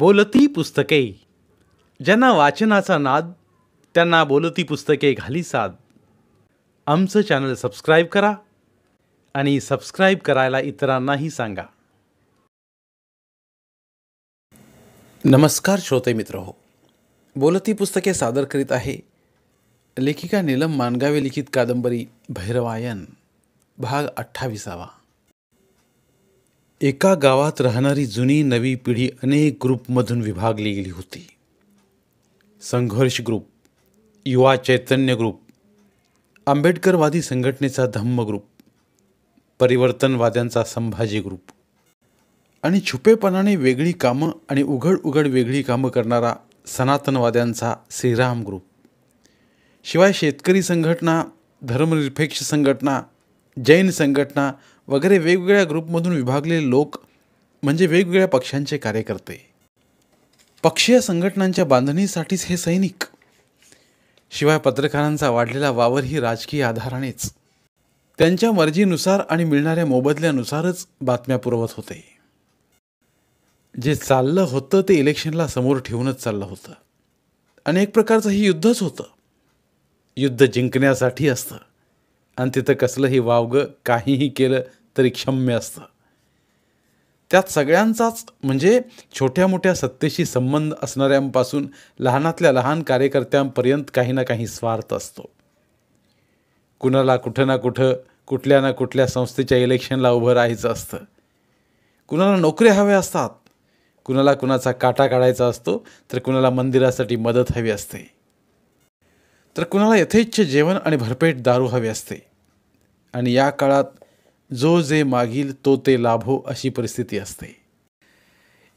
बोलती पुस्तके ज्यांना वाचनाचा नाद त्यांना बोलती पुस्तके घाली साद आमचं चॅनल सबस्क्राईब करा आणि सबस्क्राईब करायला इतरांनाही सांगा नमस्कार श्रोते मित्र हो बोलती पुस्तके सादर करीत आहे लेखिका नीलम मानगावे लिखित कादंबरी भैरवायन भाग अठ्ठावीसावा एका गावात राहणारी जुनी नवी पिढी अनेक ग्रुपमधून विभागली गेली होती संघर्ष ग्रुप युवा चैतन्य ग्रुप आंबेडकरवादी संघटनेचा धम्म ग्रुप परिवर्तनवाद्यांचा संभाजी ग्रुप आणि छुपेपणाने वेगळी कामं आणि उघड उघड वेगळी कामं करणारा सनातनवाद्यांचा श्रीराम ग्रुप शिवाय शेतकरी संघटना धर्मनिरपेक्ष संघटना जैन संघटना वगैरे वेगवेगळ्या ग्रुपमधून विभागलेले लोक म्हणजे वेगवेगळ्या पक्षांचे कार्यकर्ते पक्षीय संघटनांच्या बांधणीसाठीच हे सैनिक शिवाय पत्रकारांचा वाढलेला वावर ही राजकीय आधारानेच त्यांच्या मर्जीनुसार आणि मिळणाऱ्या मोबदल्यानुसारच बातम्या पुरवत होते जे चाललं होतं ते इलेक्शनला समोर ठेवूनच चाललं होतं आणि एक प्रकारचं हे युद्धच होतं युद्ध जिंकण्यासाठी असतं आणि तिथं कसलंही वावगं काहीही केलं तरी क्षम्य असतं त्यात सगळ्यांचाच म्हणजे छोट्या मोठ्या सत्तेशी संबंध असणाऱ्यांपासून लहानातल्या लहान कार्यकर्त्यांपर्यंत काही ना काही स्वार्थ असतो कुणाला कुठं ना कुठं कुठल्या ना कुठल्या संस्थेच्या इलेक्शनला उभं राहायचं असतं कुणाला नोकऱ्या हव्या असतात कुणाला कुणाचा काटा काढायचा असतो तर कुणाला मंदिरासाठी मदत हवी असते तर कुणाला यथेच्छ जेवण आणि भरपेट दारू हवी असते आणि या काळात जो जे मागील तो ते लाभो अशी परिस्थिती असते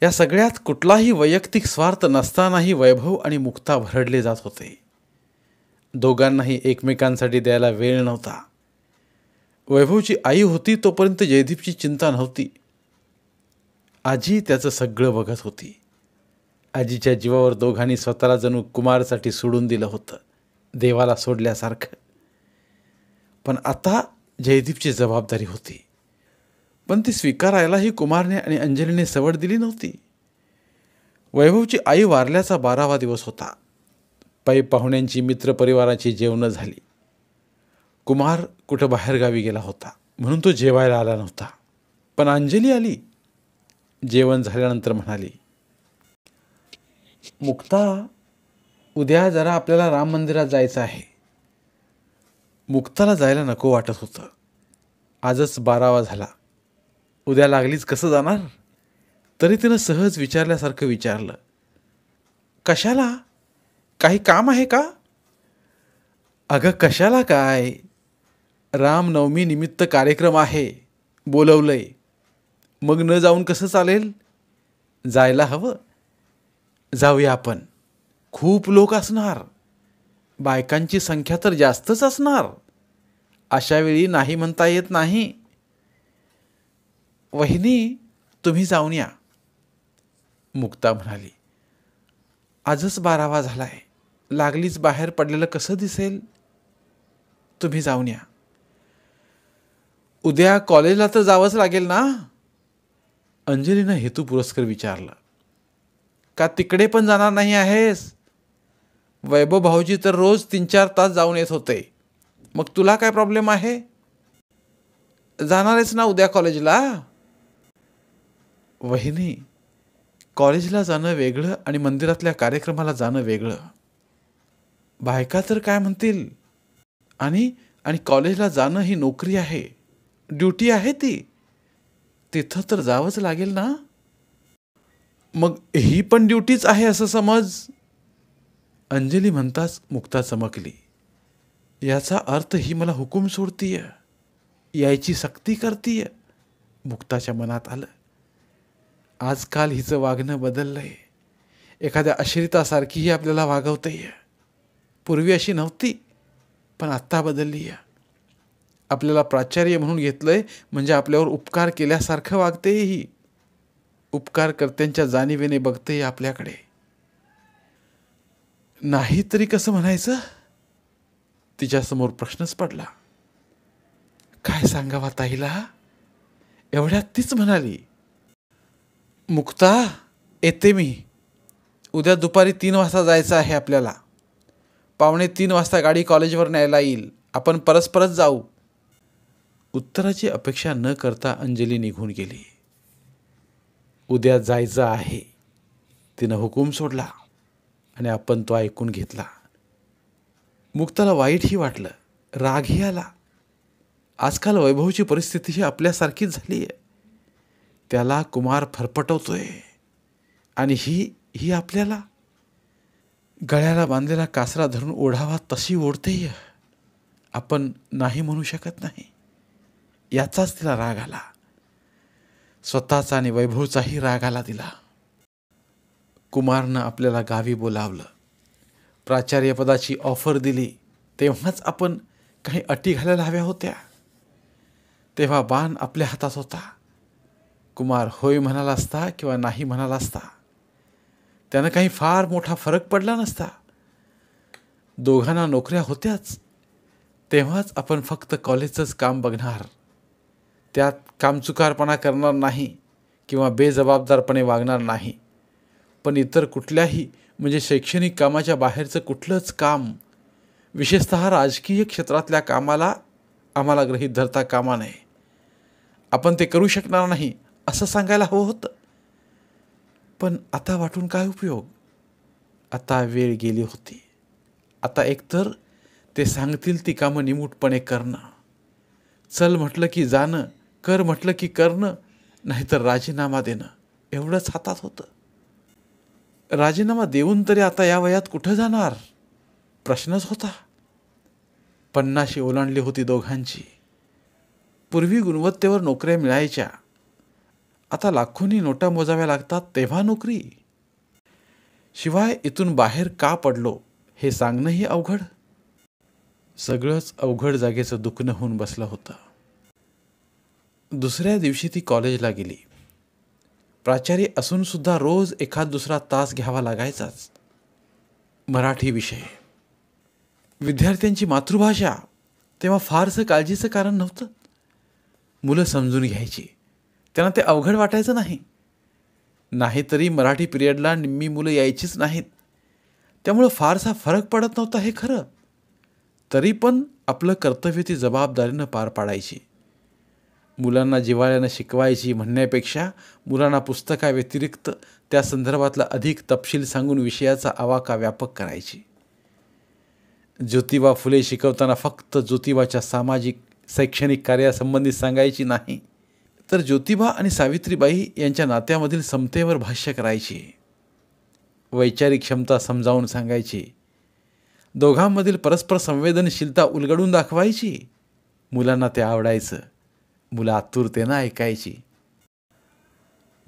या सगळ्यात कुठलाही वैयक्तिक स्वार्थ नसतानाही वैभव आणि मुक्ता भरडले जात होते दोघांनाही एकमेकांसाठी द्यायला वेळ नव्हता वैभवची आई होती तोपर्यंत जयदीपची चिंता नव्हती आजी त्याचं सगळं बघत होती आजीच्या जीवावर दोघांनी स्वतःला जणू कुमारसाठी सोडून दिलं होतं देवाला सोडल्यासारखं पण आता जयदीपची जबाबदारी होती पण ती स्वीकारायलाही कुमारने आणि अंजलीने सवड दिली नव्हती वैभवची आई वारल्याचा बारावा दिवस होता पै पाहुण्यांची मित्रपरिवाराची जेवणं झाली कुमार कुठं बाहेरगावी गेला होता म्हणून तो जेवायला आला नव्हता पण अंजली आली जेवण झाल्यानंतर म्हणाली मुक्ता उद्या जरा आपल्याला राम मंदिरात जायचं आहे मुक्ताला जायला नको वाटत होतं आजच बारावा झाला उद्या लागलीच कसं जाणार तरी तिनं सहज विचारल्यासारखं विचारलं कशाला काही काम आहे का अगं कशाला काय रामनवमी निमित्त कार्यक्रम आहे बोलवलंय मग न जाऊन कसं चालेल जायला हवं जाऊया आपण खूप लोक असणार बायकांची संख्या तर जास्तच असणार वेळी नाही म्हणता येत नाही वहिनी तुम्ही जाऊन या मुक्ता म्हणाली आजच बारावा झाला आहे लागलीच बाहेर पडलेलं कसं दिसेल तुम्ही जाऊन या उद्या कॉलेजला तर जावंच लागेल ना अंजलीनं हेतू पुरस्कार विचारला का तिकडे पण जाणार नाही आहेस वैभव भाऊजी तर रोज तीन चार तास जाऊन येत होते मग तुला काय प्रॉब्लेम आहे जाणार आहेस ना उद्या कॉलेजला वहिनी कॉलेजला जाणं वेगळं आणि मंदिरातल्या कार्यक्रमाला जाणं वेगळं बायका तर काय म्हणतील आणि आणि कॉलेजला जाणं ही नोकरी आहे ड्युटी आहे ती तिथं तर जावंच लागेल ना मग ही पण ड्युटीच आहे असं समज अंजली म्हणताच मुक्ता चमकली याचा अर्थ ही मला हुकूम सोडतीय यायची सक्ती करतीय मुक्ताच्या मनात आलं आजकाल हिचं वागणं बदललं आहे एखाद्या अश्रितासारखीही आपल्याला वागवतंय पूर्वी अशी नव्हती पण आत्ता बदलली आहे आपल्याला प्राचार्य म्हणून घेतलं आहे म्हणजे आपल्यावर उपकार केल्यासारखं वागतेही उपकारकर्त्यांच्या जाणीवेने बघतेही आपल्याकडे नाही तरी कसं म्हणायचं तिच्यासमोर प्रश्नच पडला काय सांगावा ताईला एवढ्यात तीच म्हणाली मुक्ता येते मी उद्या दुपारी तीन वाजता जायचं आहे आपल्याला पावणे तीन वाजता गाडी कॉलेजवर न्यायला येईल आपण परस्परच जाऊ उत्तराची अपेक्षा न करता अंजली निघून गेली उद्या जायचं आहे तिनं हुकूम सोडला आणि आपण तो ऐकून घेतला मुक्ताला वाईटही वाटलं रागही आला आजकाल वैभवची परिस्थिती ही आपल्यासारखीच झाली आहे त्याला कुमार फरफटवतोय आणि ही ही आपल्याला गळ्याला बांधलेला कासरा धरून ओढावा तशी ओढतेय आपण नाही म्हणू शकत नाही याचाच तिला राग आला स्वतःचा आणि वैभवचाही राग आला तिला कुमारनं आपल्याला गावी बोलावलं प्राचार्यपदाची ऑफर दिली तेव्हाच आपण काही अटी घालायला हव्या होत्या तेव्हा बाण आपल्या हातात होता कुमार होय म्हणाला असता किंवा नाही म्हणाला असता त्यानं काही फार मोठा फरक पडला नसता दोघांना नोकऱ्या होत्याच तेव्हाच आपण फक्त कॉलेजचंच काम बघणार त्यात कामचुकारपणा करणार नाही किंवा बेजबाबदारपणे वागणार नाही पण इतर कुठल्याही म्हणजे शैक्षणिक कामाच्या बाहेरचं कुठलंच काम विशेषत राजकीय क्षेत्रातल्या कामाला आम्हाला ग्रहीत धरता कामा नये आपण ते करू शकणार नाही असं सांगायला हवं होतं पण आता वाटून काय उपयोग आता वेळ गेली होती आता एकतर ते सांगतील ती कामं निमूटपणे करणं चल म्हटलं की जाणं कर म्हटलं की करणं नाहीतर राजीनामा देणं एवढंच हातात होतं राजीनामा देऊन तरी आता या वयात कुठं जाणार प्रश्नच होता पन्नाशी ओलांडली होती दोघांची पूर्वी गुणवत्तेवर नोकऱ्या मिळायच्या आता लाखोंनी नोटा मोजाव्या लागतात तेव्हा नोकरी शिवाय इथून बाहेर का पडलो हे सांगणंही अवघड सगळंच अवघड जागेचं दुखणं होऊन बसलं होतं दुसऱ्या दिवशी ती कॉलेजला गेली प्राचार्य असूनसुद्धा रोज एखाद दुसरा तास घ्यावा लागायचाच मराठी विषय विद्यार्थ्यांची मातृभाषा तेव्हा फारसं काळजीचं कारण नव्हतं मुलं समजून घ्यायची त्यांना ते अवघड वाटायचं नाही नाहीतरी मराठी पिरियडला निम्मी मुलं यायचीच नाहीत त्यामुळं फारसा फरक पडत नव्हता हे खरं तरी पण आपलं कर्तव्य ती जबाबदारीनं पार पाडायची मुलांना जिव्हाळ्यानं शिकवायची म्हणण्यापेक्षा मुलांना पुस्तकाव्यतिरिक्त त्या संदर्भातला अधिक तपशील सांगून विषयाचा आवाका व्यापक करायची ज्योतिबा फुले शिकवताना फक्त ज्योतिबाच्या सामाजिक शैक्षणिक कार्यासंबंधी सांगायची नाही तर ज्योतिबा आणि सावित्रीबाई यांच्या नात्यामधील समतेवर भाष्य करायची वैचारिक क्षमता समजावून सांगायची दोघांमधील परस्पर संवेदनशीलता उलगडून दाखवायची मुलांना ते आवडायचं मुलं आतुरतेनं ऐकायची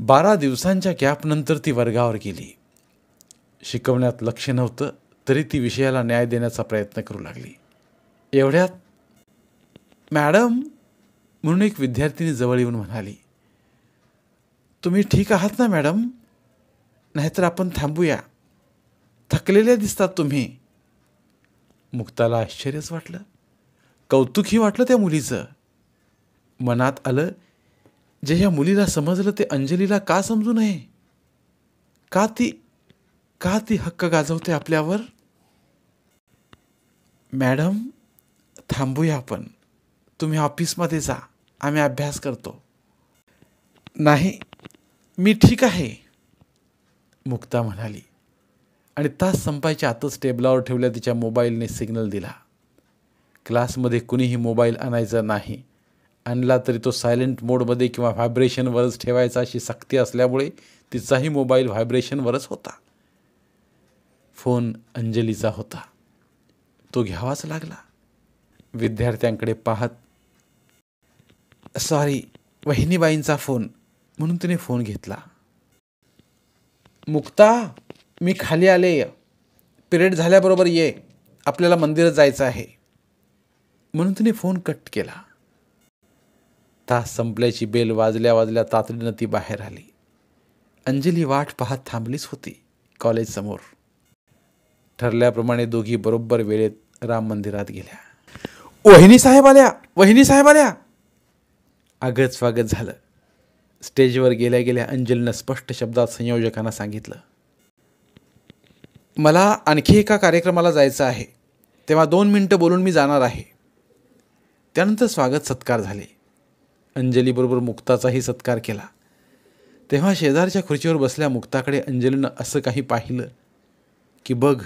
बारा दिवसांच्या गॅपनंतर ती वर्गावर गेली शिकवण्यात लक्ष नव्हतं तरी ती विषयाला न्याय देण्याचा प्रयत्न करू लागली एवढ्यात मॅडम म्हणून एक विद्यार्थिनी जवळ येऊन म्हणाली तुम्ही ठीक आहात ना मॅडम नाहीतर आपण थांबूया थकलेल्या दिसतात तुम्ही मुक्ताला आश्चर्यच वाटलं कौतुकही वाटलं त्या मुलीचं मनात आलं जे ह्या मुलीला समजलं ते अंजलीला का समजू नये का ती का ती हक्क गाजवते आपल्यावर मॅडम थांबूया आपण तुम्ही ऑफिसमध्ये जा आम्ही अभ्यास करतो नाही मी ठीक आहे मुक्ता म्हणाली आणि तास संपायच्या आतच टेबलावर ठेवल्या तिच्या मोबाईलने सिग्नल दिला क्लासमध्ये कुणीही मोबाईल आणायचा नाही आणला तरी तो सायलेंट मोडमध्ये किंवा व्हायब्रेशनवरच ठेवायचा अशी सक्ती असल्यामुळे तिचाही मोबाईल व्हायब्रेशनवरच होता फोन अंजलीचा होता तो घ्यावाच लागला विद्यार्थ्यांकडे पाहत सॉरी वहिनीबाईंचा फोन म्हणून तिने फोन घेतला मुक्ता मी खाली आले पिरियड झाल्याबरोबर ये आपल्याला मंदिरात जायचं आहे म्हणून तिने फोन कट केला तास संपल्याची बेल वाजल्या वाजल्या तातडीनं ती बाहेर आली अंजली वाट पाहत थांबलीच होती कॉलेजसमोर ठरल्याप्रमाणे दोघी बरोबर वेळेत राम मंदिरात गेल्या वहिनी साहेब आल्या वहिनी साहेब आल्या आगत स्वागत झालं स्टेजवर गेल्या गेल्या अंजलीनं स्पष्ट शब्दात संयोजकांना सांगितलं मला आणखी एका कार्यक्रमाला जायचं आहे तेव्हा दोन मिनटं बोलून मी जाणार आहे त्यानंतर स्वागत सत्कार झाले अंजलीबरोबर मुक्ताचाही सत्कार केला तेव्हा शेजारच्या खुर्चीवर बसल्या मुक्ताकडे अंजलीनं असं काही पाहिलं की बघ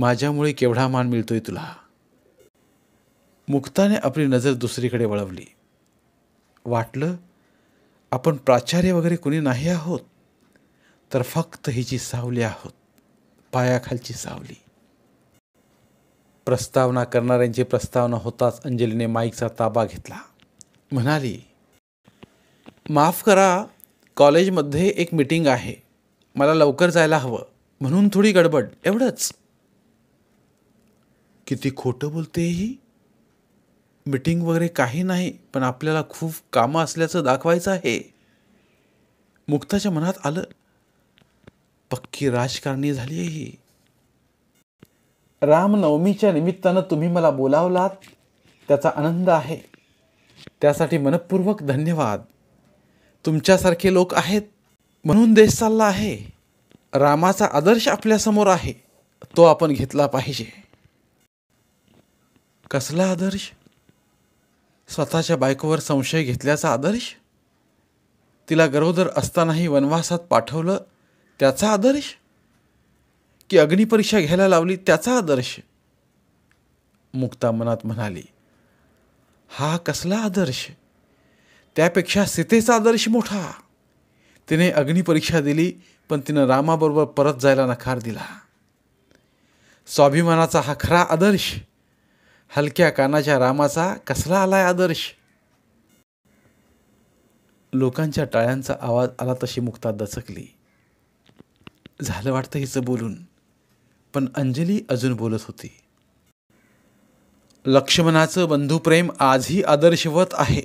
माझ्यामुळे केवढा मान मिळतोय तुला मुक्ताने आपली नजर दुसरीकडे वळवली वाटलं आपण प्राचार्य वगैरे कुणी नाही आहोत तर फक्त हिची सावली आहोत पायाखालची सावली प्रस्तावना करणाऱ्यांची प्रस्तावना होताच अंजलीने माईकचा ताबा घेतला म्हणाली माफ करा कॉलेजमध्ये एक मिटिंग आहे मला लवकर जायला हवं म्हणून थोडी गडबड एवढंच किती खोटं बोलते ही मिटिंग वगैरे काही नाही पण आपल्याला खूप कामं असल्याचं दाखवायचं आहे मुक्ताच्या मनात आलं पक्की राजकारणी झाली आहे रामनवमीच्या निमित्तानं तुम्ही मला बोलावलात त्याचा आनंद आहे त्यासाठी मनपूर्वक धन्यवाद तुमच्यासारखे लोक आहेत म्हणून देश चालला आहे रामाचा आदर्श आपल्यासमोर आहे तो आपण घेतला पाहिजे कसला आदर्श स्वतःच्या बायकोवर संशय घेतल्याचा आदर्श तिला गरोदर असतानाही वनवासात पाठवलं त्याचा आदर्श की अग्निपरीक्षा घ्यायला लावली त्याचा आदर्श मुक्ता मनात म्हणाली हा कसला आदर्श त्यापेक्षा सीतेचा आदर्श मोठा तिने अग्निपरीक्षा दिली पण तिनं रामाबरोबर परत जायला नकार दिला स्वाभिमानाचा हा खरा आदर्श हलक्या कानाच्या रामाचा कसला आलाय आदर्श लोकांच्या टाळ्यांचा आवाज आला तशी मुक्ता दचकली झालं वाटतं हिचं बोलून पण अंजली अजून बोलत होती लक्ष्मणाचं बंधुप्रेम आजही आदर्शवत आहे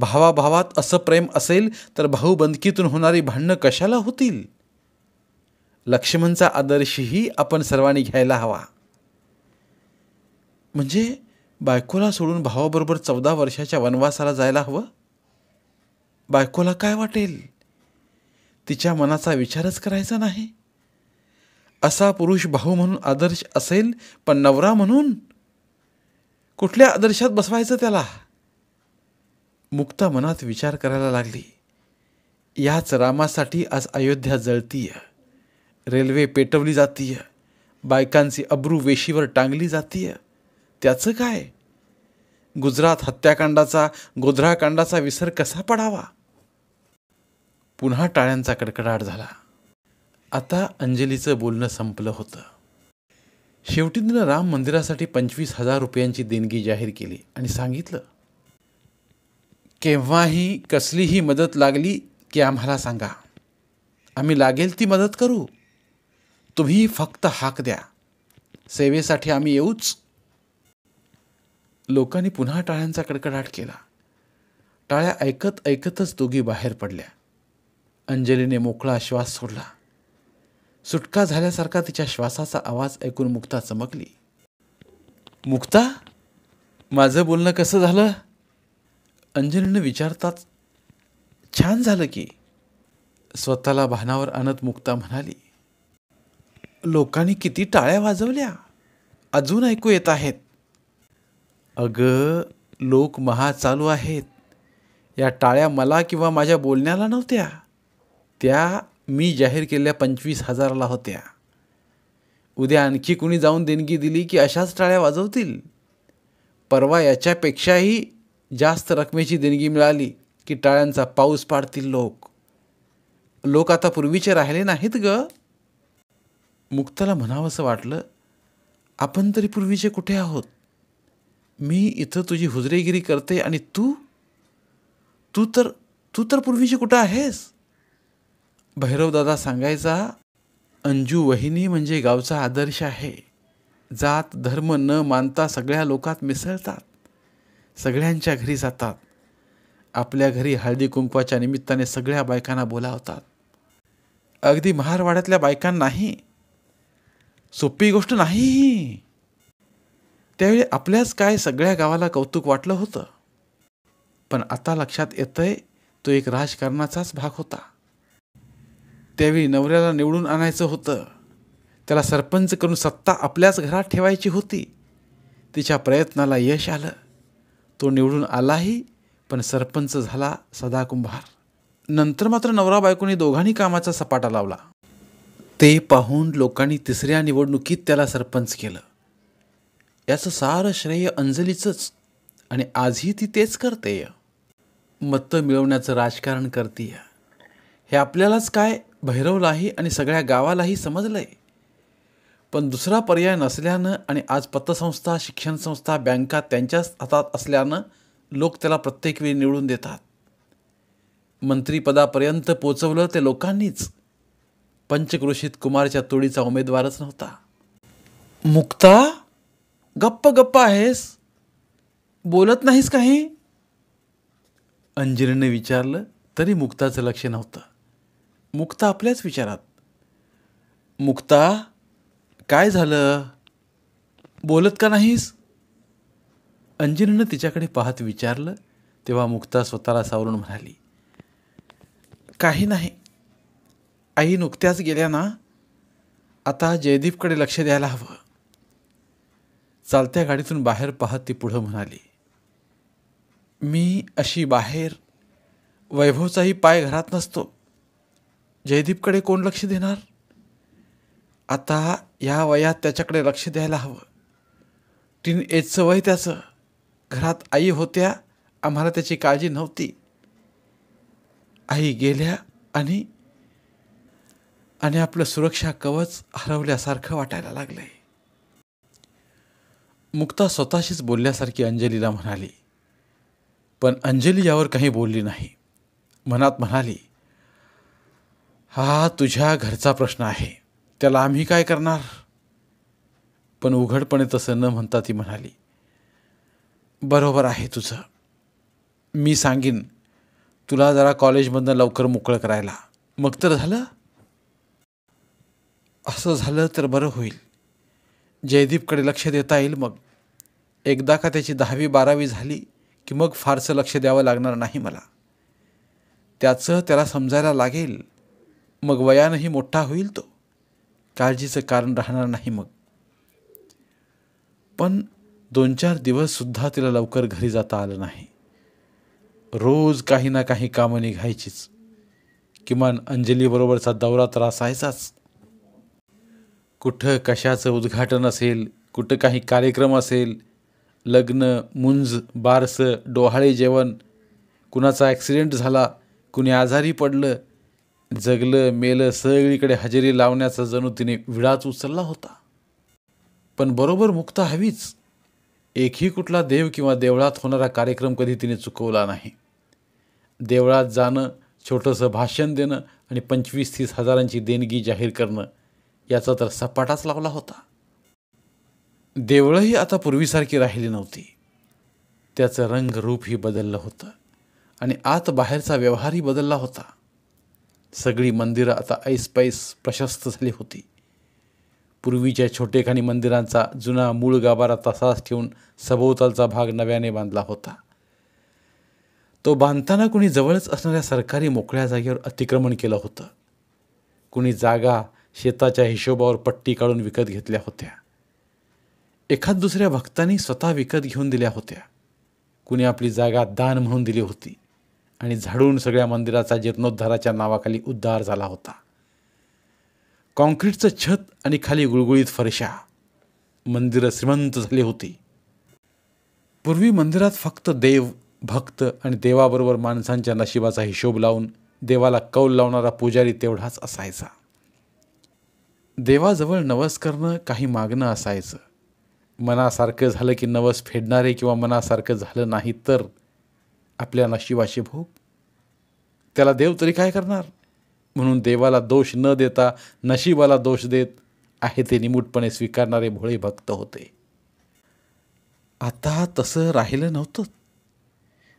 भावाभावात असं प्रेम असेल तर भाऊ बंदकीतून होणारी भांडणं कशाला होतील लक्ष्मणचा आदर्शही आपण सर्वांनी घ्यायला हवा म्हणजे बायकोला सोडून भावाबरोबर चौदा वर्षाच्या वनवासाला जायला हवं बायकोला काय वाटेल तिच्या मनाचा विचारच करायचा नाही असा पुरुष भाऊ म्हणून आदर्श असेल पण नवरा म्हणून कुठल्या आदर्शात बसवायचं त्याला मुक्ता मनात विचार करायला लागली याच रामासाठी आज अयोध्या जळतीय रेल्वे पेटवली जातीय बायकांची अब्रू वेशीवर टांगली जातीय त्याचं काय गुजरात हत्याकांडाचा गोधराकांडाचा विसर कसा पडावा पुन्हा टाळ्यांचा कडकडाट झाला आता अंजलीचं बोलणं संपलं होतं शेवटी तिनं राम मंदिरासाठी पंचवीस हजार रुपयांची देणगी जाहीर केली आणि सांगितलं केव्हाही कसलीही मदत लागली की आम्हाला सांगा आम्ही लागेल ती मदत करू तुम्ही फक्त हाक द्या सेवेसाठी आम्ही येऊच लोकांनी पुन्हा टाळ्यांचा कडकडाट केला टाळ्या ऐकत ऐकतच दोघी बाहेर पडल्या अंजलीने मोकळा श्वास सोडला सुटका झाल्यासारखा तिच्या श्वासाचा आवाज ऐकून मुक्ता चमकली मुक्ता माझं बोलणं कसं झालं अंजलीनं विचारताच छान झालं की स्वतःला भानावर आणत मुक्ता म्हणाली लोकांनी किती टाळ्या वाजवल्या अजून ऐकू येत आहेत अगं लोक महा चालू आहेत या टाळ्या मला किंवा माझ्या बोलण्याला नव्हत्या त्या मी जाहीर केल्या पंचवीस हजाराला होत्या उद्या आणखी कुणी जाऊन देणगी दिली की अशाच टाळ्या वाजवतील परवा याच्यापेक्षाही जास्त रकमेची देणगी मिळाली की टाळ्यांचा पाऊस पाडतील लोक लोक आता पूर्वीचे राहिले नाहीत ग मुक्ताला म्हणावंसं वाटलं आपण तरी पूर्वीचे कुठे आहोत मी इथं तुझी हुजरेगिरी करते आणि तू तू तर तू तर पूर्वीचे कुठं आहेस भैरवदादा सांगायचा अंजू वहिनी म्हणजे गावचा आदर्श आहे जात धर्म न मानता सगळ्या लोकात मिसळतात सगळ्यांच्या घरी जातात आपल्या घरी हळदी कुंकवाच्या निमित्ताने सगळ्या बायकांना बोलावतात अगदी महारवाड्यातल्या बायकांनाही सोपी गोष्ट नाही त्यावेळी आपल्याच काय सगळ्या गावाला कौतुक वाटलं होतं पण आता लक्षात येतंय तो एक राजकारणाचाच भाग होता त्यावेळी नवऱ्याला निवडून आणायचं होतं त्याला सरपंच करून सत्ता आपल्याच घरात ठेवायची होती तिच्या प्रयत्नाला यश आलं तो निवडून आलाही पण सरपंच झाला सदाकुंभार नंतर मात्र नवरा बायकोने दोघांनी कामाचा सपाटा लावला ते पाहून लोकांनी तिसऱ्या निवडणुकीत त्याला सरपंच केलं याचं सारं श्रेय अंजलीचंच आणि आजही ती तेच करते मतं मिळवण्याचं राजकारण करते हे आपल्यालाच काय भैरवलाही आणि सगळ्या गावालाही समजलं आहे पण दुसरा पर्याय नसल्यानं आणि आज पतसंस्था शिक्षण संस्था बँका त्यांच्याच हातात असल्यानं लोक त्याला प्रत्येक वेळी निवडून देतात मंत्रीपदापर्यंत पोचवलं ते लोकांनीच पंचक्रोशीत कुमारच्या तोडीचा उमेदवारच नव्हता मुक्ता गप्प गप्प आहेस बोलत नाहीस काही अंजलीने विचारलं तरी मुक्ताचं लक्ष नव्हतं मुक्ता आपल्याच विचारात मुक्ता काय झालं बोलत का नाहीस अंजलीनं तिच्याकडे पाहत विचारलं तेव्हा मुक्ता स्वतःला सावरून म्हणाली काही नाही आई नुकत्याच गेल्या ना आता जयदीपकडे लक्ष द्यायला हवं चालत्या गाडीतून बाहेर पाहत ती पुढं म्हणाली मी अशी बाहेर वैभवचाही पाय घरात नसतो जयदीपकडे कोण लक्ष देणार आता या वयात त्याच्याकडे लक्ष द्यायला हवं टीन एजचं वय त्याचं घरात आई होत्या आम्हाला त्याची काळजी नव्हती आई गेल्या आणि आणि आपलं सुरक्षा कवच हरवल्यासारखं वाटायला लागलं मुक्ता स्वतःशीच बोलल्यासारखी अंजलीला म्हणाली पण अंजली यावर काही बोलली नाही मनात म्हणाली हा तुझ्या घरचा प्रश्न आहे त्याला आम्ही काय करणार पण उघडपणे तसं न म्हणता ती म्हणाली बरोबर आहे तुझं मी सांगीन तुला जरा कॉलेजमधनं लवकर मोकळं करायला मग तर झालं असं झालं तर बरं होईल जयदीपकडे लक्ष देता येईल मग एकदा का त्याची दहावी बारावी झाली की मग फारसं लक्ष द्यावं लागणार नाही मला त्याचं त्याला समजायला लागेल मग वयानंही मोठा होईल तो काळजीचं कारण राहणार नाही मग पण दोन चार दिवससुद्धा तिला लवकर घरी जाता आलं नाही रोज काही ना काही कामं निघायचीच किमान अंजलीबरोबरचा दौरा तर असायचाच कुठं कशाचं उद्घाटन असेल कुठं काही कार्यक्रम असेल लग्न मुंज बारसं डोहाळे जेवण कुणाचा ॲक्सिडेंट झाला कुणी आजारी पडलं जगलं मेलं सगळीकडे हजेरी लावण्याचा जणू तिने विडाच उचलला होता पण बरोबर मुक्त हवीच एकही कुठला देव किंवा देवळात होणारा कार्यक्रम कधी तिने चुकवला नाही देवळात जाणं छोटंसं भाषण देणं आणि पंचवीस तीस हजारांची देणगी जाहीर करणं याचा तर सपाटाच लावला होता देवळंही आता पूर्वीसारखी राहिली नव्हती त्याचं रंगरूपही बदललं होतं आणि आत बाहेरचा व्यवहारही बदलला होता सगळी मंदिरं आता ऐसपैस प्रशस्त झाली होती पूर्वीच्या छोटेखानी मंदिरांचा जुना मूळ गाभारा तसाच ठेवून सभोवतालचा भाग नव्याने बांधला होता तो बांधताना कुणी जवळच असणाऱ्या सरकारी मोकळ्या जागेवर अतिक्रमण केलं होतं कुणी जागा शेताच्या हिशोबावर पट्टी काढून विकत घेतल्या होत्या एखाद दुसऱ्या भक्तांनी स्वतः विकत घेऊन दिल्या होत्या कुणी आपली जागा दान म्हणून दिली होती आणि झाडून सगळ्या मंदिराचा जीर्णोद्धाराच्या नावाखाली उद्धार झाला होता कॉन्क्रीटचं छत आणि खाली गुळगुळीत फरशा मंदिरं श्रीमंत झाली होती पूर्वी मंदिरात फक्त देव भक्त आणि देवाबरोबर माणसांच्या नशिबाचा हिशोब लावून देवाला कौल लावणारा पुजारी तेवढाच असायचा देवाजवळ नवस करणं काही मागणं असायचं मनासारखं झालं की नवस फेडणारे किंवा मनासारखं झालं नाही तर आपल्या नशिबाचे भोग त्याला देव तरी काय करणार म्हणून देवाला दोष न देता नशिबाला दोष देत आहे ते निमूटपणे स्वीकारणारे भोळे भक्त होते आता तसं राहिलं नव्हतं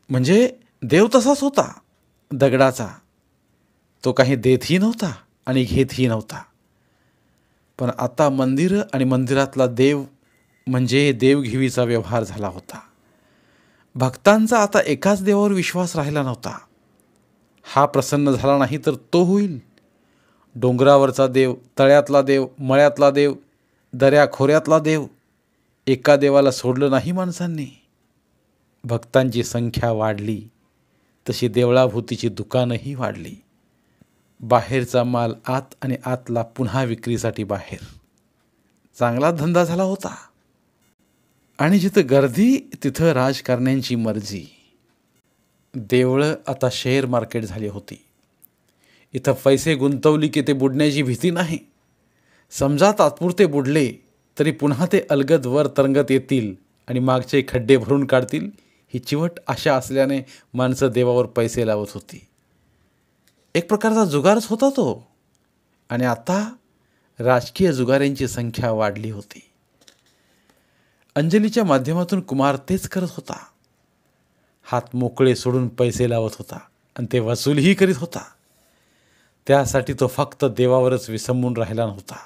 म्हणजे देव तसाच होता दगडाचा तो काही देतही नव्हता आणि घेतही नव्हता पण आता मंदिरं आणि मंदिरातला देव म्हणजे देवघेवीचा व्यवहार झाला होता भक्तांचा आता एकाच देवावर विश्वास राहिला नव्हता हा प्रसन्न झाला नाही तर तो होईल डोंगरावरचा देव तळ्यातला देव मळ्यातला देव दऱ्या खोऱ्यातला देव एका देवाला सोडलं नाही माणसांनी भक्तांची संख्या वाढली तशी देवळाभूतीची दुकानंही वाढली बाहेरचा माल आत आणि आतला पुन्हा विक्रीसाठी बाहेर चांगला धंदा झाला होता आणि जिथं गर्दी तिथं राजकारण्यांची मर्जी देवळं आता शेअर मार्केट झाली होती इथं पैसे गुंतवली की ते बुडण्याची भीती नाही समजा तात्पुरते बुडले तरी पुन्हा ते अलगद वर तरंगत येतील आणि मागचे खड्डे भरून काढतील ही चिवट आशा असल्याने माणसं देवावर पैसे लावत होती एक प्रकारचा जुगारच होता तो आणि आता राजकीय जुगाऱ्यांची संख्या वाढली होती अंजलीच्या माध्यमातून कुमार तेच करत होता हात मोकळे सोडून पैसे लावत होता आणि ते वसूलही करीत होता त्यासाठी तो फक्त देवावरच विसंबून राहिला नव्हता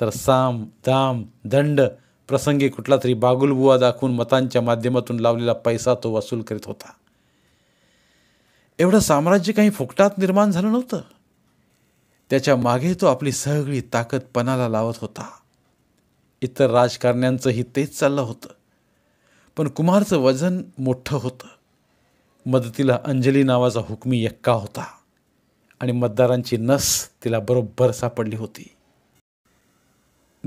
तर साम दाम दंड प्रसंगी कुठला तरी बागुलबुवा दाखवून मतांच्या माध्यमातून लावलेला पैसा तो वसूल करीत होता एवढं साम्राज्य काही फुकटात निर्माण झालं नव्हतं त्याच्या मागे तो आपली सगळी ताकद पणाला लावत होता इतर राजकारण्यांचंही तेच चाललं होतं पण कुमारचं वजन मोठं होतं मदतीला अंजली नावाचा हुकमी यक्का होता आणि मतदारांची नस तिला बरोबर सापडली होती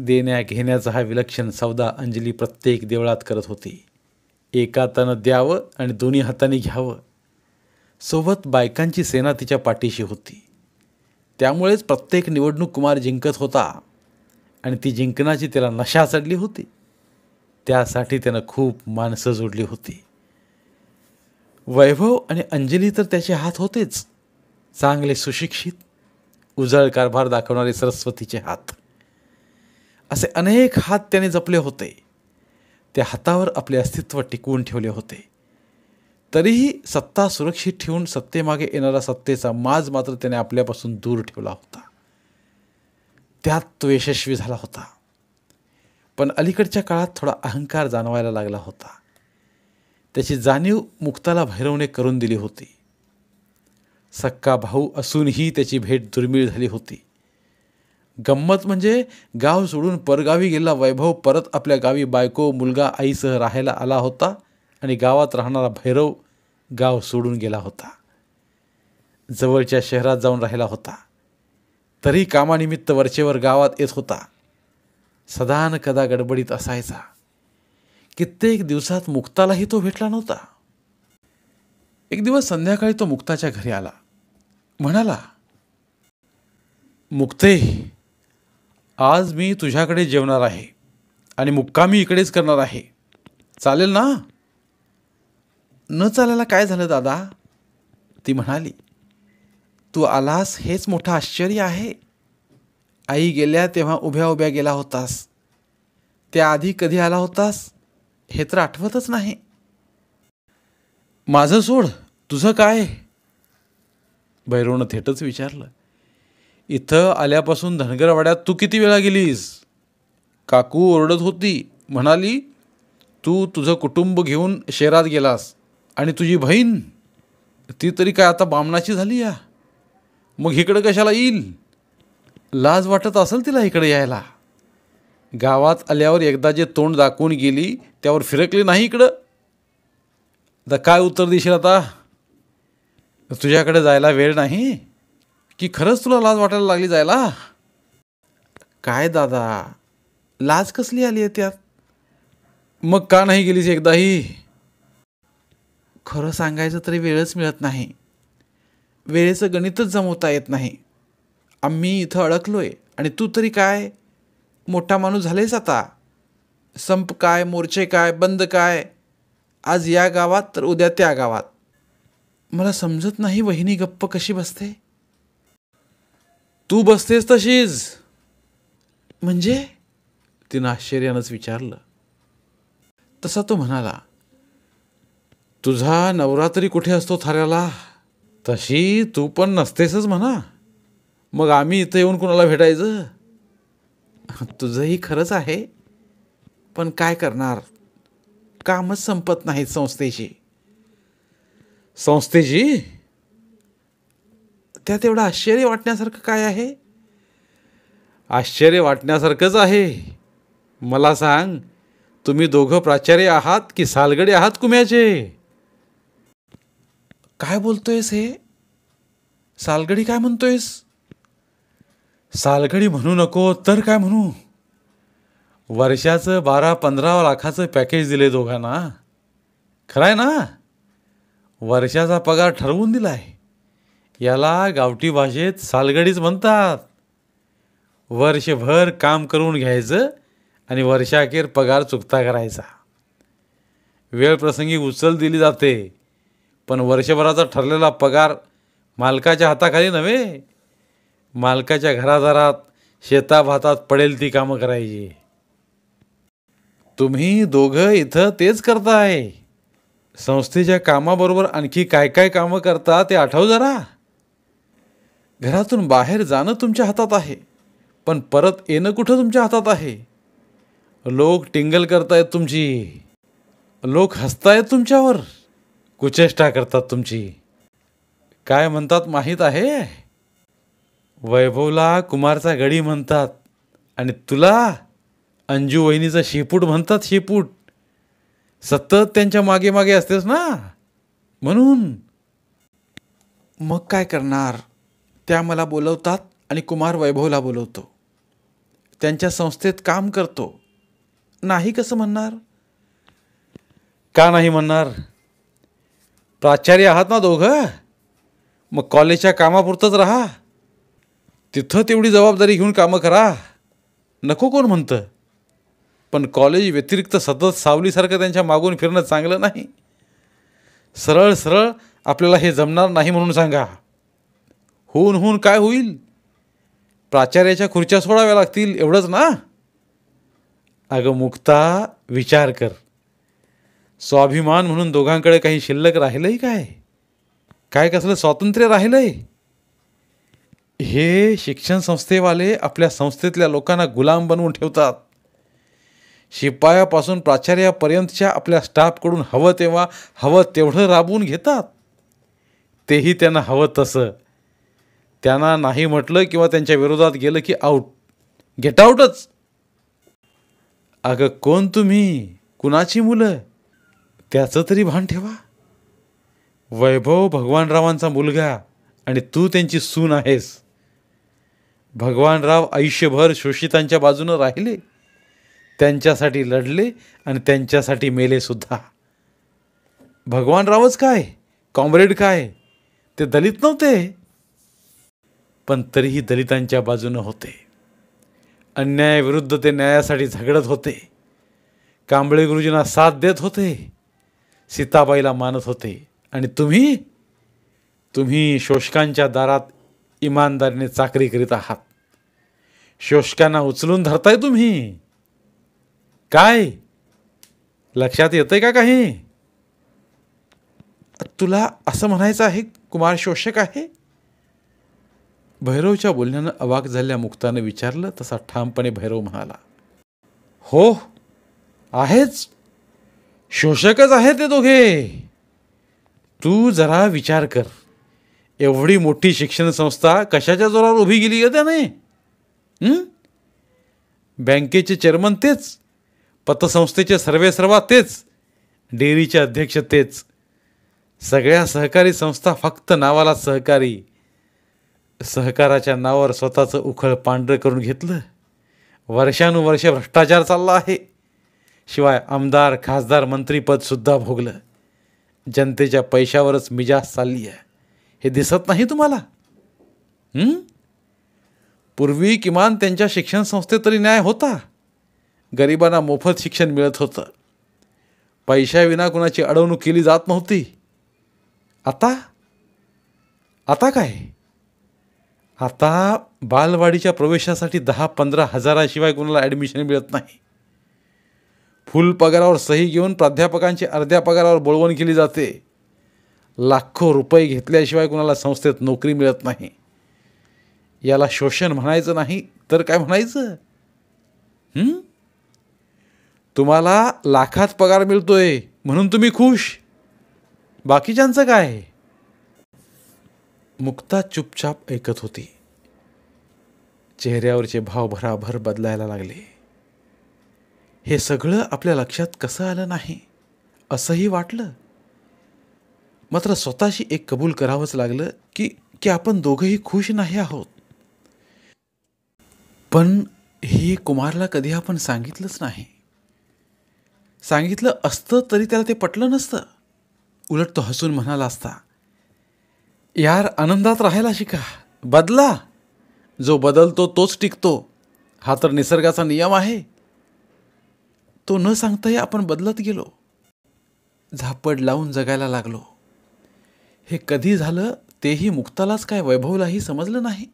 देण्या घेण्याचा हा विलक्षण सौदा अंजली प्रत्येक देवळात करत होती एका हातानं द्यावं आणि दोन्ही हाताने घ्यावं सोबत बायकांची सेना तिच्या पाठीशी होती त्यामुळेच प्रत्येक निवडणूक कुमार जिंकत होता आणि ती जिंकण्याची त्याला नशा चढली होती त्यासाठी त्यानं खूप माणसं जोडली होती वैभव आणि अंजली तर त्याचे हात होतेच चांगले सुशिक्षित उजळ कारभार दाखवणारे सरस्वतीचे हात असे अनेक हात त्याने जपले होते त्या हातावर आपले अस्तित्व टिकवून ठेवले होते तरीही सत्ता सुरक्षित ठेवून सत्तेमागे येणारा सत्तेचा माज मात्र त्याने आपल्यापासून दूर ठेवला होता त्यात तो यशस्वी झाला होता पण अलीकडच्या काळात थोडा अहंकार जाणवायला लागला होता त्याची जाणीव मुक्ताला भैरवने करून दिली होती सक्का भाऊ असूनही त्याची भेट दुर्मिळ झाली होती गंमत म्हणजे गाव सोडून परगावी गेलेला वैभव परत आपल्या गावी बायको मुलगा आईसह राहायला आला होता आणि गावात राहणारा भैरव गाव सोडून गेला होता जवळच्या शहरात जाऊन राहिला होता तरी कामानिमित्त वरचेवर गावात येत होता सदान कदा गडबडीत असायचा कित्येक दिवसात मुक्तालाही तो भेटला नव्हता एक दिवस संध्याकाळी तो मुक्ताच्या घरी आला म्हणाला मुक्ते आज मी तुझ्याकडे जेवणार आहे आणि मुक्कामी इकडेच करणार आहे चालेल ना न चालायला काय झालं दादा ती म्हणाली तू आलास हेच मोठं आश्चर्य आहे आई गेल्या तेव्हा उभ्या उभ्या गेला होतास त्याआधी कधी आला होतास हे तर आठवतच नाही माझं सोड तुझं काय भैरवनं थेटच विचारलं इथं आल्यापासून धनगरवाड्यात तू किती वेळा गेलीस काकू ओरडत होती म्हणाली तू तुझं कुटुंब घेऊन शहरात गेलास आणि तुझी बहीण ती तरी काय आता बामणाची झाली या मग इकडं कशाला येईल लाज वाटत असेल तिला इकडे यायला गावात आल्यावर एकदा जे तोंड दाखवून गेली त्यावर फिरकली नाही इकडं तर काय उत्तर देशील आता तुझ्याकडे जायला वेळ नाही की खरंच तुला लाज वाटायला लागली जायला काय दादा लाज कसली आली आहे त्यात मग का नाही गेलीस एकदाही खरं सांगायचं तरी वेळच मिळत नाही वेळेचं गणितच जमवता येत नाही आम्ही इथं अडकलो आहे आणि तू तरी काय मोठा माणूस झालेस आता संप काय मोर्चे काय बंद काय आज या गावात तर उद्या त्या गावात मला समजत नाही वहिनी गप्प कशी बसते तू बसतेस तशीच म्हणजे तिनं आश्चर्यानंच विचारलं तसा तो म्हणाला तुझा नवरात्री कुठे असतो थाऱ्याला तशी तू पण नसतेसच म्हणा मग आम्ही इथं येऊन कुणाला भेटायचं तुझंही खरंच आहे पण काय करणार कामच संपत नाहीत संस्थेची संस्थेची त्यात एवढं आश्चर्य वाटण्यासारखं काय आहे आश्चर्य वाटण्यासारखंच आहे मला सांग तुम्ही दोघं प्राचार्य आहात की सालगडे आहात कुम्याचे काय बोलतोयस हे सालगडी काय म्हणतोयस सालगडी म्हणू नको तर काय म्हणू वर्षाचं बारा पंधरा लाखाचं पॅकेज दिले दोघांना खरंय ना वर्षाचा पगार ठरवून दिलाय याला गावठी भाषेत सालगडीच म्हणतात वर्षभर काम करून घ्यायचं आणि वर्षाखेर पगार चुकता करायचा वेळप्रसंगी उचल दिली जाते पण वर्षभराचा ठरलेला पगार मालकाच्या हाताखाली नव्हे मालकाच्या घरादारात शेताभातात पडेल ती कामं करायची तुम्ही दोघं इथं तेच करताय संस्थेच्या कामाबरोबर आणखी काय काय कामं करता ते आठव जरा घरातून बाहेर जाणं तुमच्या हातात आहे पण परत येणं कुठं तुमच्या हातात आहे लोक टिंगल करतायत तुमची लोक हसतायत तुमच्यावर कुचेष्टा करतात तुमची काय म्हणतात माहीत आहे वैभवला कुमारचा गडी म्हणतात आणि तुला अंजू वहिनीचं शेपूट म्हणतात शेपूट सतत त्यांच्या मागे मागे असतेस ना म्हणून मग काय करणार त्या मला बोलवतात आणि कुमार वैभवला बोलवतो त्यांच्या संस्थेत काम करतो नाही कसं म्हणणार का नाही म्हणणार प्राचार्य आहात ना दोघं मग कॉलेजच्या कामापुरतंच राहा तिथं तेवढी जबाबदारी घेऊन कामं करा नको कोण म्हणतं पण कॉलेज व्यतिरिक्त सतत सावलीसारखं त्यांच्या मागून फिरणं चांगलं नाही सरळ सरळ आपल्याला हे जमणार नाही म्हणून सांगा होऊन होऊन काय होईल प्राचार्याच्या खुर्च्या सोडाव्या लागतील एवढंच ना अगं मुक्ता विचार कर स्वाभिमान म्हणून दोघांकडे काही शिल्लक राहिलंही काय काय कसलं स्वातंत्र्य राहिलंय हे शिक्षण संस्थेवाले आपल्या संस्थेतल्या लोकांना गुलाम बनवून ठेवतात शिपायापासून प्राचार्यापर्यंतच्या आपल्या स्टाफकडून हवं तेव्हा हवं तेवढं राबवून घेतात तेही त्यांना हवं तसं त्यांना नाही म्हटलं किंवा त्यांच्या विरोधात गेलं की आऊट गेट आऊटच अगं कोण तुम्ही कुणाची मुलं त्याचं तरी भान ठेवा वैभव भगवानरावांचा मुलगा आणि तू त्यांची सून आहेस भगवानराव आयुष्यभर शोषितांच्या बाजूनं राहिले त्यांच्यासाठी लढले आणि त्यांच्यासाठी मेले सुद्धा भगवानरावच काय कॉम्रेड काय ते दलित नव्हते पण तरीही दलितांच्या बाजूनं होते अन्यायाविरुद्ध ते न्यायासाठी झगडत होते कांबळे गुरुजींना साथ देत होते सीताबाईला मानत होते आणि तुम्ही तुम्ही शोषकांच्या दारात इमानदारीने चाकरी करीत आहात शोषकांना उचलून धरताय तुम्ही काय लक्षात येतंय का काही तुला असं म्हणायचं आहे कुमार शोषक आहे भैरवच्या बोलण्यानं अवाक झाल्या मुक्तानं विचारलं तसा ठामपणे भैरव म्हणाला हो आहेच शोषकच आहे ते दोघे तू जरा विचार कर एवढी मोठी शिक्षण संस्था कशाच्या जोरावर उभी गेली आहे त्याने बँकेचे चेअरमन तेच पतसंस्थेचे सर्वे सर्वा तेच डेअरीचे अध्यक्ष तेच सगळ्या सहकारी संस्था फक्त नावाला सहकारी सहकाराच्या नावावर स्वतःचं उखळ पांढरं करून घेतलं वर्षानुवर्ष भ्रष्टाचार चालला आहे शिवाय आमदार खासदार मंत्रीपदसुद्धा भोगलं जनतेच्या पैशावरच मिजास चालली आहे हे दिसत नाही तुम्हाला पूर्वी किमान त्यांच्या शिक्षण संस्थेत तरी न्याय होता गरिबांना मोफत शिक्षण मिळत होतं पैशाविना कुणाची अडवणूक केली जात नव्हती आता आता काय आता बालवाडीच्या प्रवेशासाठी दहा पंधरा हजाराशिवाय कुणाला ॲडमिशन मिळत नाही फुल पगारावर सही घेऊन प्राध्यापकांची अर्ध्या पगारावर बोळवण केली जाते लाखो रुपये घेतल्याशिवाय कुणाला संस्थेत नोकरी मिळत नाही याला शोषण म्हणायचं नाही तर काय म्हणायचं तुम्हाला लाखात पगार मिळतोय म्हणून तुम्ही खुश बाकीच्यांचं काय मुक्ता चुपचाप ऐकत होती चेहऱ्यावरचे भाव भराभर बदलायला लागले हे सगळं आपल्या लक्षात कसं आलं नाही असंही वाटलं मात्र स्वतःशी एक कबूल करावंच लागलं की की आपण दोघंही खुश नाही आहोत पण हे कुमारला कधी आपण सांगितलंच नाही सांगितलं असतं तरी त्याला ते पटलं नसतं उलट तो हसून म्हणाला असता यार आनंदात राहायला शिका बदला जो बदलतो तोच टिकतो हा तर निसर्गाचा नियम आहे तो न सांगताही आपण बदलत गेलो झापड लावून जगायला लागलो हे कधी झालं तेही मुक्तालाच काय वैभवलाही समजलं नाही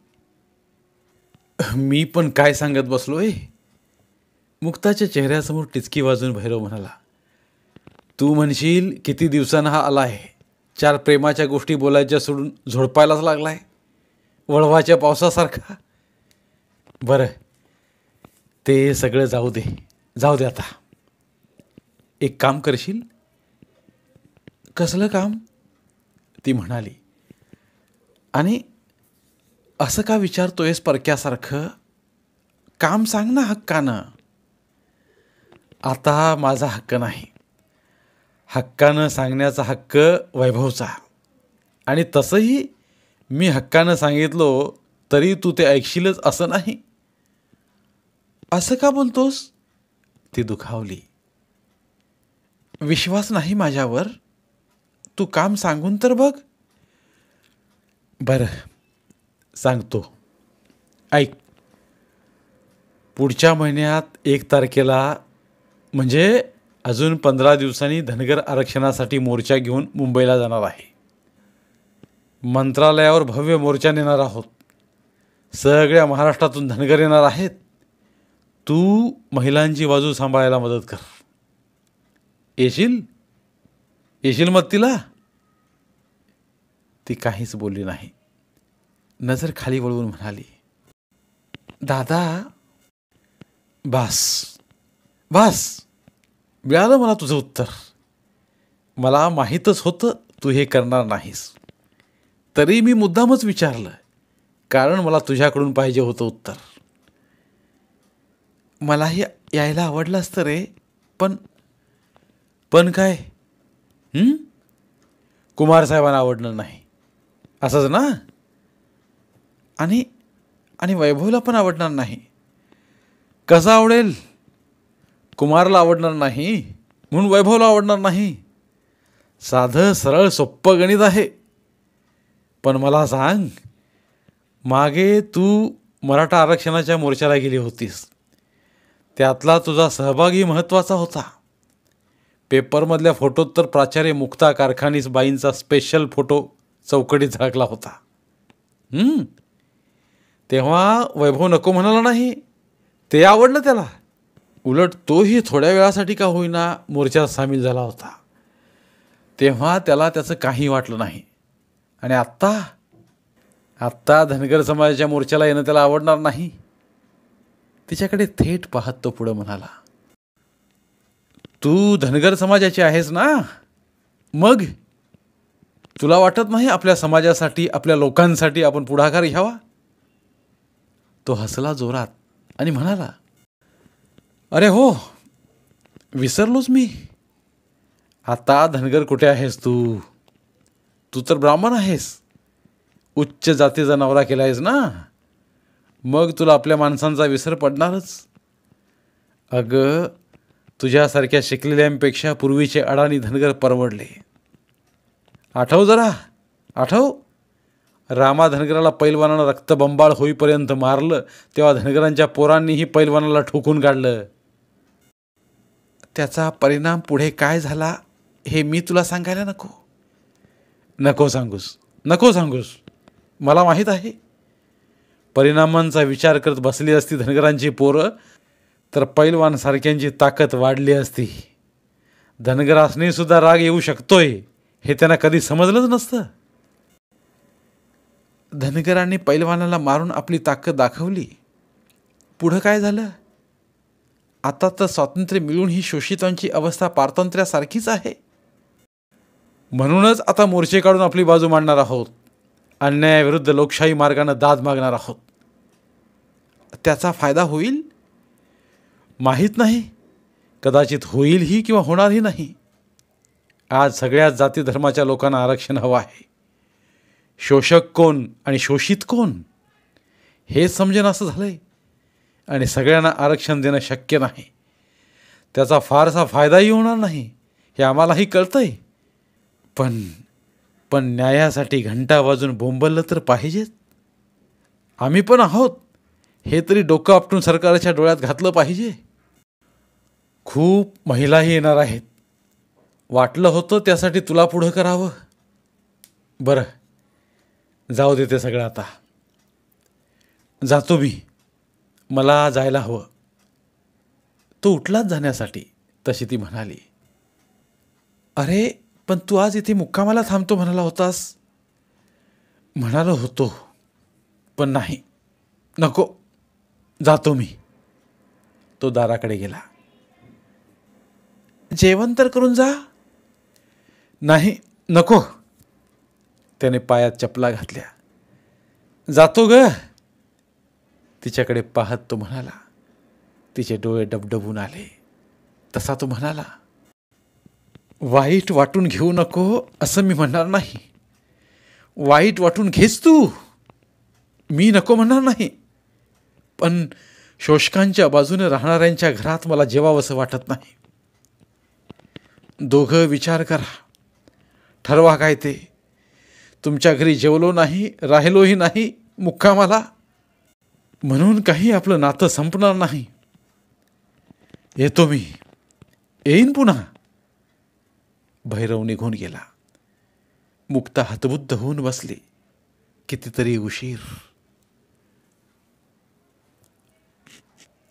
मी पण काय सांगत बसलो ए मुक्ताच्या चेहऱ्यासमोर टिचकी वाजून भैरव म्हणाला तू म्हणशील किती दिवसांना हा आला आहे चार प्रेमाच्या गोष्टी बोलायच्या सोडून झोडपायलाच लागलाय वळवाच्या पावसासारखा बरं ते सगळं जाऊ दे जाऊ दे आता एक काम करशील कसलं काम ती म्हणाली आणि असं का विचारतोयस परक्यासारखं काम सांग ना हक्कानं आता माझा हक्क नाही हक्कानं सांगण्याचा हक्क वैभवचा आणि तसंही मी हक्कानं सांगितलो तरी तू ते ऐकशीलच असं नाही असं का बोलतोस ती दुखावली विश्वास नाही माझ्यावर तू काम सांगून तर बघ बरं सांगतो ऐक पुढच्या महिन्यात एक तारखेला म्हणजे अजून पंधरा दिवसांनी धनगर आरक्षणासाठी मोर्चा घेऊन मुंबईला जाणार आहे मंत्रालयावर भव्य मोर्चा नेणार आहोत सगळ्या महाराष्ट्रातून धनगर येणार आहेत तू महिलांची बाजू सांभाळायला मदत कर येशील येशील मग तिला ती काहीच बोलली नाही नजर खाली वळवून म्हणाली दादा बास बास मिळालं मला तुझं उत्तर मला माहीतच होतं तू हे करणार नाहीस तरी मी मुद्दामच विचारलं कारण मला तुझ्याकडून पाहिजे होतं उत्तर मलाही यायला आवडलं असतं रे पण पण काय कुमारसाहेबांना आवडणार नाही असंच ना आणि आणि वैभवला पण आवडणार नाही कसं आवडेल कुमारला आवडणार नाही म्हणून वैभवला आवडणार नाही साधं सरळ सोप्पं गणित आहे पण मला सांग मागे तू मराठा आरक्षणाच्या मोर्चाला गेली होतीस त्यातला तुझा सहभागी महत्त्वाचा होता पेपरमधल्या फोटोत तर प्राचार्य मुक्ता कारखानीस बाईंचा स्पेशल फोटो चौकडीत झळकला होता तेव्हा वैभव नको म्हणाला नाही ते आवडलं त्याला उलट तोही थोड्या वेळासाठी का होईना मोर्चात सामील झाला होता तेव्हा त्याला त्याचं काही वाटलं नाही आणि आत्ता आत्ता धनगर समाजाच्या मोर्चाला येणं त्याला आवडणार नाही तिच्याकडे थेट पाहत तो पुढं म्हणाला तू धनगर समाजाची आहेस ना मग तुला वाटत नाही आपल्या समाजासाठी आपल्या लोकांसाठी आपण पुढाकार घ्यावा तो हसला जोरात आणि म्हणाला अरे हो विसरलोच मी आता धनगर कुठे आहेस तू तू तर ब्राह्मण आहेस उच्च जातीचा नवरा केला आहेस ना मग तुला आपल्या माणसांचा विसर पडणारच अगं तुझ्यासारख्या शिकलेल्यांपेक्षा पूर्वीचे अडाणी धनगर परवडले आठव जरा आठव रामा धनगराला पैलवानानं रक्तबंबाळ होईपर्यंत मारलं तेव्हा धनगरांच्या पोरांनीही पैलवानाला ठोकून काढलं त्याचा परिणाम पुढे काय झाला हे मी तुला सांगायला नको नको सांगूस नको सांगूस मला माहीत आहे परिणामांचा विचार करत बसली असती धनगरांची पोरं तर पैलवानसारख्यांची ताकद वाढली असती धनगरासने सुद्धा राग येऊ शकतोय हे त्यांना कधी समजलंच नसतं धनगराने पैलवानाला मारून आपली ताकद दाखवली पुढं काय झालं आता तर स्वातंत्र्य मिळून ही शोषितांची अवस्था पारतंत्र्यासारखीच आहे म्हणूनच आता मोर्चे काढून आपली बाजू मांडणार आहोत अन्यायाविरुद्ध लोकशाही मार्गानं दाद मागणार आहोत त्याचा फायदा होईल माहीत नाही कदाचित होईलही किंवा होणारही नाही आज सगळ्याच जाती धर्माच्या लोकांना आरक्षण हवं आहे शोषक कोण आणि शोषित कोण हे समजेन असं झालं आहे आणि सगळ्यांना आरक्षण देणं शक्य नाही त्याचा फारसा फायदाही होणार नाही हे आम्हालाही कळतं आहे पण पण न्यायासाठी घंटा वाजून बोंबललं तर पाहिजेत आम्ही पण आहोत हे तरी डोकं आपटून सरकारच्या डोळ्यात घातलं पाहिजे खूप महिलाही येणार आहेत वाटलं होतं त्यासाठी तुला पुढं करावं बरं जाऊ देते सगळं आता जातो मी मला जायला हवं तो उठलाच जाण्यासाठी तशी ती म्हणाली अरे पण तू आज इथे मुक्कामाला थांबतो म्हणाला होतास म्हणालो होतो पण नाही नको जातो मी तो दाराकडे गेला जेवण तर करून जा नाही नको त्याने पायात चपला घातल्या जातो ग तिच्याकडे पाहत तो म्हणाला तिचे डोळे डबडबून आले तसा तो म्हणाला वाईट वाटून घेऊ नको असं मी म्हणणार नाही वाईट वाटून घेस तू मी नको म्हणणार नाही पण शोषकांच्या बाजूने राहणाऱ्यांच्या घरात मला जेवावंसं वाटत नाही दोघं विचार करा ठरवा काय ते तुमच्या घरी जेवलो नाही राहिलोही नाही मुक्कामाला म्हणून काही आपलं नातं संपणार नाही येतो मी येईन पुन्हा भैरव निघून गेला मुक्ता हतबुद्ध होऊन बसली कितीतरी उशीर